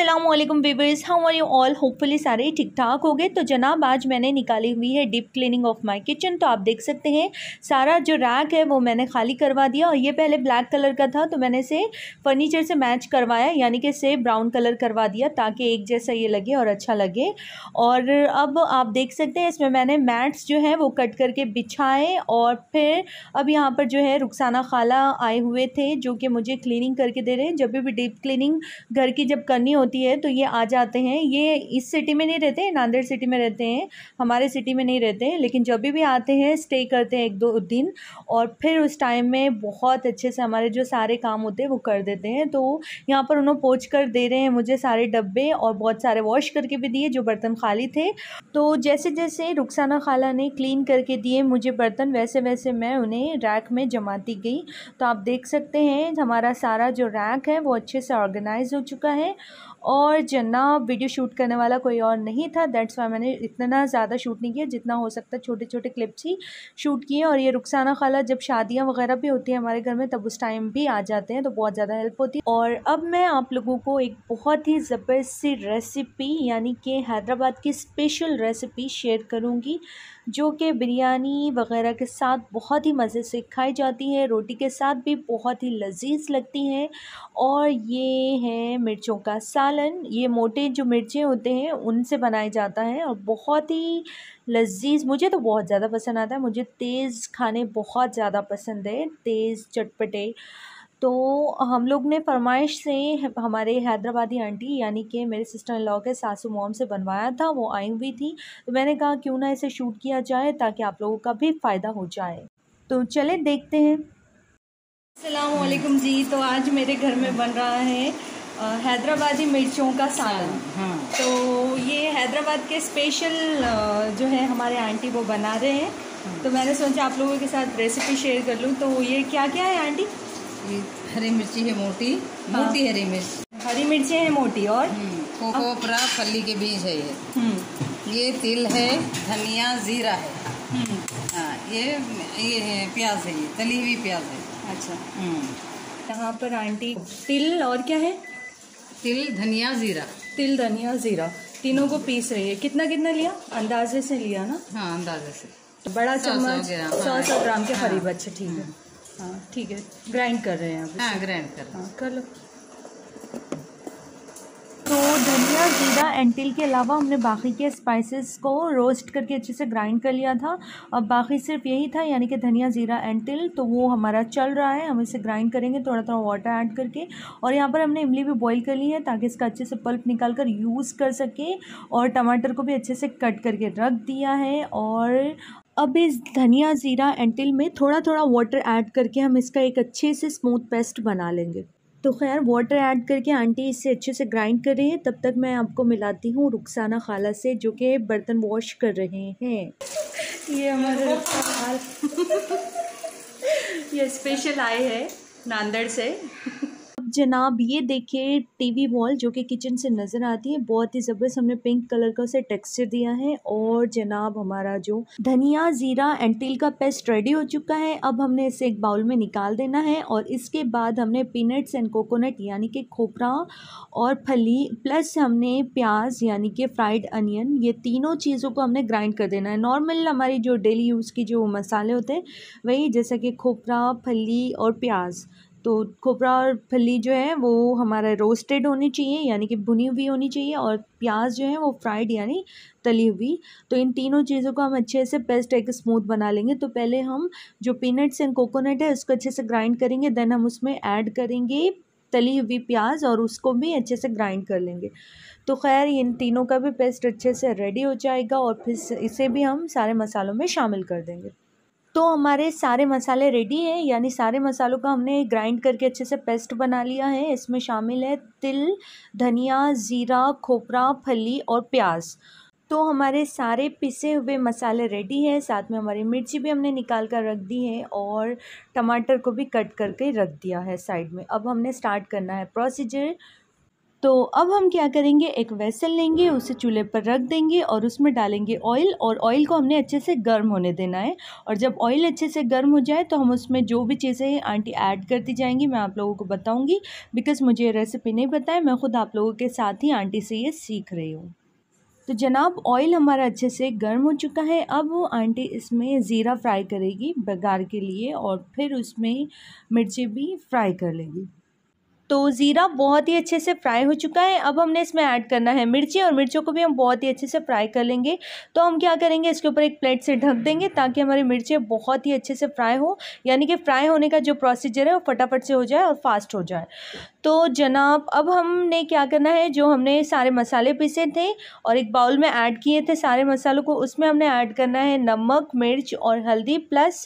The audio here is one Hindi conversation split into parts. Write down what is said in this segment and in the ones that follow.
Aslam viewers how are you all hopefully सारे ठीक ठाक हो गए तो जनाब आज मैंने निकाली हुई है deep cleaning of my kitchen तो आप देख सकते हैं सारा जो रैक है वो मैंने खाली करवा दिया और ये पहले ब्लैक कलर का था तो मैंने इसे फर्नीचर से मैच करवाया यानी कि इसे ब्राउन कलर करवा दिया ताकि एक जैसा ये लगे और अच्छा लगे और अब आप देख सकते हैं इसमें मैंने मैट्स जो हैं वो कट करके बिछाए और फिर अब यहाँ पर जो है रुखसाना खाला आए हुए थे जो कि मुझे क्लीनिंग करके दे रहे हैं जब भी डीप क्लीनिंग घर की जब करनी होती होती है तो ये आ जाते हैं ये इस सिटी में नहीं रहते नांदेड़ सिटी में रहते हैं हमारे सिटी में नहीं रहते लेकिन जब भी आते हैं स्टे करते हैं एक दो दिन और फिर उस टाइम में बहुत अच्छे से हमारे जो सारे काम होते हैं वो कर देते हैं तो यहाँ पर उन्होंने पोच कर दे रहे हैं मुझे सारे डब्बे और बहुत सारे वॉश करके भी दिए जो बर्तन खाली थे तो जैसे जैसे रुखसाना खाला ने क्लीन करके दिए मुझे बर्तन वैसे वैसे मैं उन्हें रैक में जमाती गई तो आप देख सकते हैं हमारा सारा जो रैक है वो अच्छे से ऑर्गेनाइज हो चुका है और जना वीडियो शूट करने वाला कोई और नहीं था दैट्स वाई मैंने इतना ज़्यादा शूट नहीं किया जितना हो सकता छोटे छोटे क्लिप्स ही शूट किए और ये रुखसाना खाला जब शादियाँ वगैरह भी होती हैं हमारे घर में तब उस टाइम भी आ जाते हैं तो बहुत ज़्यादा हेल्प होती है और अब मैं आप लोगों को एक बहुत ही ज़बरदस्त रेसिपी यानी कि हैदराबाद की स्पेशल रेसिपी शेयर करूँगी जो कि बिरयानी वगैरह के साथ बहुत ही मज़े से खाई जाती है रोटी के साथ भी बहुत ही लजीज लगती है और ये है मिर्चों का सालन ये मोटे जो मिर्चें होते हैं उनसे बनाया जाता है और बहुत ही लजीज मुझे तो बहुत ज़्यादा पसंद आता है मुझे तेज़ खाने बहुत ज़्यादा पसंद है तेज़ चटपटे तो हम लोग ने फरमाइश से हमारे हैदराबादी आंटी यानी कि मेरे सिस्टर इन लॉ के सासू मोम से बनवाया था वो आई हुई थी तो मैंने कहा क्यों ना इसे शूट किया जाए ताकि आप लोगों का भी फ़ायदा हो जाए तो चले देखते हैं अलकुम जी तो आज मेरे घर में बन रहा है हैदराबादी मिर्चों का सालन हाँ। तो ये हैदराबाद के स्पेशल जो है हमारे आंटी वो बना रहे हैं हाँ। तो मैंने सोचा आप लोगों के साथ रेसिपी शेयर कर लूँ तो ये क्या क्या है आंटी हरी मिर्ची है मोटी हाँ। मोटी हरी मिर्च हरी मिर्ची है मोटी और हम्म, कोकोपरा फली के बीज है ये हम्म। ये तिल है धनिया जीरा है हम्म। हाँ, ये ये है प्याज है ये तली हुई प्याज है अच्छा यहाँ पर आंटी तिल और क्या है तिल धनिया जीरा तिल धनिया जीरा तीनों को पीस रही है कितना कितना लिया अंदाजे से लिया ना हाँ अंदाजे से बड़ा चम्मच सौ सौ हाँ। ग्राम के करीब हाँ। अच्छे ठीक है हाँ ठीक है ग्राइंड कर रहे हैं आप हाँ ग्राइंड कर हाँ कर लो तो धनिया जीरा एंड तिल के अलावा हमने बाकी के स्पाइसेस को रोस्ट करके अच्छे से ग्राइंड कर लिया था अब बाकी सिर्फ यही था यानी कि धनिया जीरा एंड तिल तो वो हमारा चल रहा है हम इसे ग्राइंड करेंगे थोड़ा थोड़ा वाटर ऐड करके और यहाँ पर हमने इमली भी बॉईल कर ली है ताकि इसका अच्छे से पल्प निकाल कर यूज़ कर सके और टमाटर को भी अच्छे से कट करके रख दिया है और अब इस धनिया ज़ीरा एंटिल में थोड़ा थोड़ा वाटर ऐड करके हम इसका एक अच्छे से स्मूथ पेस्ट बना लेंगे तो खैर वाटर ऐड करके आंटी इसे अच्छे से ग्राइंड कर रही है तब तक मैं आपको मिलाती हूँ रुखसाना खाला से जो कि बर्तन वॉश कर रहे हैं ये हमारे ये स्पेशल आए हैं नांदेड़ से जनाब ये देखिए टीवी वॉल जो कि किचन से नज़र आती है बहुत ही ज़बरदस्त हमने पिंक कलर का उसे टेक्सचर दिया है और जनाब हमारा जो धनिया ज़ीरा एंड तिल का पेस्ट रेडी हो चुका है अब हमने इसे एक बाउल में निकाल देना है और इसके बाद हमने पीनट्स एंड कोकोनट यानी कि खोपरा और फली प्लस हमने प्याज यानी कि फ्राइड अनियन ये तीनों चीज़ों को हमने ग्राइंड कर देना है नॉर्मल हमारी जो डेली यूज़ की जो मसाले होते हैं वही जैसा कि खोपरा फली और प्याज तो खोपरा और फली जो है वो हमारा रोस्टेड होनी चाहिए यानी कि भुनी हुई होनी चाहिए और प्याज जो है वो फ्राइड यानी तली हुई तो इन तीनों चीज़ों को हम अच्छे से पेस्ट एक स्मूथ बना लेंगे तो पहले हम जो पीनट्स एंड कोकोनट है उसको अच्छे से ग्राइंड करेंगे देन हम उसमें ऐड करेंगे तली हुई प्याज और उसको भी अच्छे से ग्राइंड कर लेंगे तो खैर इन तीनों का भी पेस्ट अच्छे से रेडी हो जाएगा और फिर इसे भी हम सारे मसालों में शामिल कर देंगे तो हमारे सारे मसाले रेडी हैं यानी सारे मसालों का हमने ग्राइंड करके अच्छे से पेस्ट बना लिया है इसमें शामिल है तिल धनिया ज़ीरा खोपरा फली और प्याज तो हमारे सारे पिसे हुए मसाले रेडी हैं साथ में हमारी मिर्ची भी हमने निकाल कर रख दी है और टमाटर को भी कट करके रख दिया है साइड में अब हमने स्टार्ट करना है प्रोसीजर तो अब हम क्या करेंगे एक वेसल लेंगे उसे चूल्हे पर रख देंगे और उसमें डालेंगे ऑयल और ऑयल को हमने अच्छे से गर्म होने देना है और जब ऑयल अच्छे से गर्म हो जाए तो हम उसमें जो भी चीज़ें हैं आंटी ऐड करती जाएंगी मैं आप लोगों को बताऊँगी बिकॉज़ मुझे ये रेसिपी नहीं पता है मैं खुद आप लोगों के साथ ही आंटी से ये सीख रही हूँ तो जनाब ऑयल हमारा अच्छे से गर्म हो चुका है अब वो आंटी इसमें ज़ीरा फ्राई करेगी बघार के लिए और फिर उसमें मिर्ची भी फ्राई कर लेगी तो ज़ीरा बहुत ही अच्छे से फ्राई हो चुका है अब हमने इसमें ऐड करना है मिर्ची और मिर्चों को भी हम बहुत ही अच्छे से फ्राई कर लेंगे तो हम क्या करेंगे इसके ऊपर एक प्लेट से ढक देंगे ताकि हमारी मिर्चें बहुत ही अच्छे से फ्राई हो यानी कि फ्राई होने का जो प्रोसीजर है वो फटाफट से हो जाए और फास्ट हो जाए तो जनाब अब हमने क्या करना है जो हमने सारे मसाले पीसे थे और एक बाउल में ऐड किए थे सारे मसालों को उसमें हमने ऐड करना है नमक मिर्च और हल्दी प्लस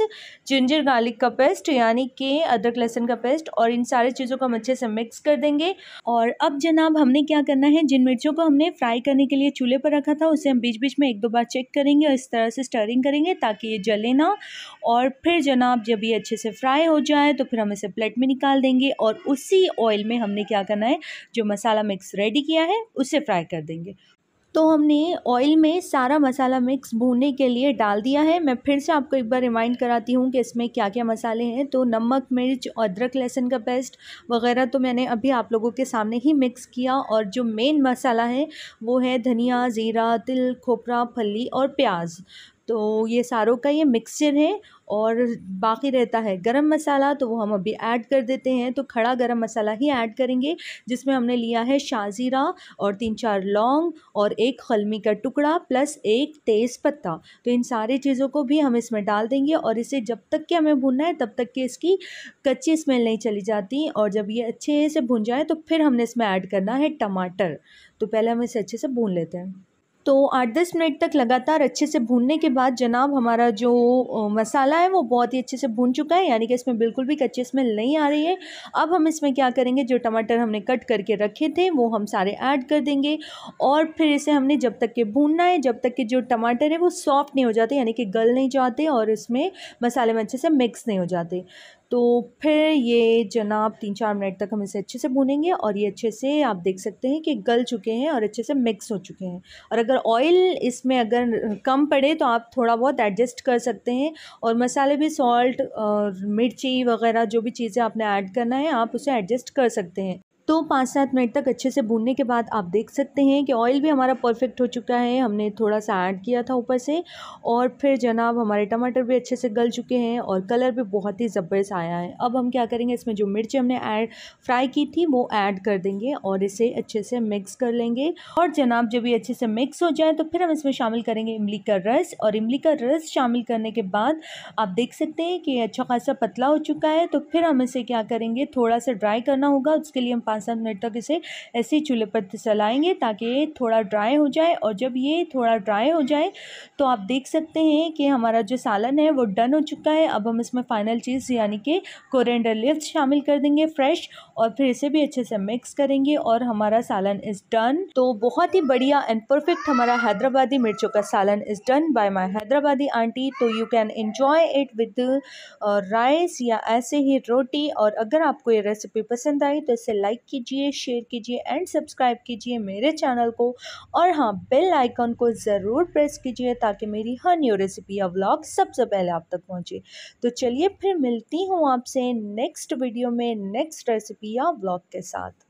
जिंजर गार्लिक का पेस्ट यानी कि अदरक लहसुन का पेस्ट और इन सारी चीज़ों को हम अच्छे से मिक्स कर देंगे और अब जनाब हमने क्या करना है जिन मिर्चों को हमने फ्राई करने के लिए चूल्हे पर रखा था उसे हम बीच बीच में एक दो बार चेक करेंगे और इस तरह से स्टरिंग करेंगे ताकि ये जले ना और फिर जनाब जब ये अच्छे से फ्राई हो जाए तो फिर हम इसे प्लेट में निकाल देंगे और उसी ऑयल में हमने क्या करना है जो मसाला मिक्स रेडी किया है उसे फ्राई कर देंगे तो हमने ऑयल में सारा मसाला मिक्स भूनने के लिए डाल दिया है मैं फिर से आपको एक बार रिमाइंड कराती हूँ कि इसमें क्या क्या मसाले हैं तो नमक मिर्च अदरक लहसुन का पेस्ट वगैरह तो मैंने अभी आप लोगों के सामने ही मिक्स किया और जो मेन मसाला है वो है धनिया ज़ीरा तिल खोपरा फली और प्याज तो ये सारों का ये मिक्सचर है और बाकी रहता है गरम मसाला तो वो हम अभी ऐड कर देते हैं तो खड़ा गरम मसाला ही ऐड करेंगे जिसमें हमने लिया है शाजीरा और तीन चार लौंग और एक खलमी का टुकड़ा प्लस एक तेज़ पत्ता तो इन सारी चीज़ों को भी हम इसमें डाल देंगे और इसे जब तक के हमें भुनना है तब तक के इसकी कच्ची स्मेल नहीं चली जाती और जब ये अच्छे से भुन जाए तो फिर हमने इसमें ऐड करना है टमाटर तो पहले हम इसे अच्छे से भून लेते हैं तो आठ दस मिनट तक लगातार अच्छे से भूनने के बाद जनाब हमारा जो मसाला है वो बहुत ही अच्छे से भून चुका है यानी कि इसमें बिल्कुल भी कच्ची स्मेल नहीं आ रही है अब हम इसमें क्या करेंगे जो टमाटर हमने कट करके रखे थे वो हम सारे ऐड कर देंगे और फिर इसे हमने जब तक के भूनना है जब तक के जो टमाटर है वो सॉफ्ट नहीं हो जाते यानी कि गल नहीं जाते और इसमें मसाले में अच्छे से मिक्स नहीं हो जाते तो फिर ये जनाब तीन चार मिनट तक हम इसे अच्छे से भूनेंगे और ये अच्छे से आप देख सकते हैं कि गल चुके हैं और अच्छे से मिक्स हो चुके हैं और अगर ऑयल इसमें अगर कम पड़े तो आप थोड़ा बहुत एडजस्ट कर सकते हैं और मसाले भी सॉल्ट और मिर्ची वगैरह जो भी चीज़ें आपने ऐड करना है आप उसे एडजस्ट कर सकते हैं तो पाँच सात मिनट तक अच्छे से भूनने के बाद आप देख सकते हैं कि ऑयल भी हमारा परफेक्ट हो चुका है हमने थोड़ा सा ऐड किया था ऊपर से और फिर जनाब हमारे टमाटर भी अच्छे से गल चुके हैं और कलर भी बहुत ही ज़बरदस्त आया है अब हम क्या करेंगे इसमें जो मिर्ची हमने ऐड फ्राई की थी वो ऐड कर देंगे और इसे अच्छे से मिक्स कर लेंगे और जनाब जब ये अच्छे से मिक्स हो जाए तो फिर हम इसमें शामिल करेंगे इमली का रस और इमली का रस शामिल करने के बाद आप देख सकते हैं कि अच्छा खासा पतला हो चुका है तो फिर हम इसे क्या करेंगे थोड़ा सा ड्राई करना होगा उसके लिए हम पाँच सात मिनट तक इसे ऐसे ही चूल्हे पर चलाएँगे ताकि थोड़ा ड्राई हो जाए और जब ये थोड़ा ड्राई हो जाए तो आप देख सकते हैं कि हमारा जो सालन है वो डन हो चुका है अब हम इसमें फाइनल चीज़ यानी कि कोरेंडर लिफ्ट शामिल कर देंगे फ्रेश और फिर इसे भी अच्छे से मिक्स करेंगे और हमारा सालन इज़ डन तो बहुत ही बढ़िया एंड परफेक्ट हमारा हैदराबादी मिर्चों का सालन is done by my Hyderabadi aunty तो you can enjoy it with rice या ऐसे ही रोटी और अगर आपको ये रेसिपी पसंद आई तो इसे लाइक कीजिए शेयर कीजिए एंड सब्सक्राइब कीजिए मेरे चैनल को और हाँ बेल आइकन को ज़रूर प्रेस कीजिए ताकि मेरी हर न्यू रेसिपी या व्लॉग सबसे पहले आप तक पहुँचे तो चलिए फिर मिलती हूँ आपसे नेक्स्ट वीडियो में नेक्स्ट रेसिपी या व्लॉग के साथ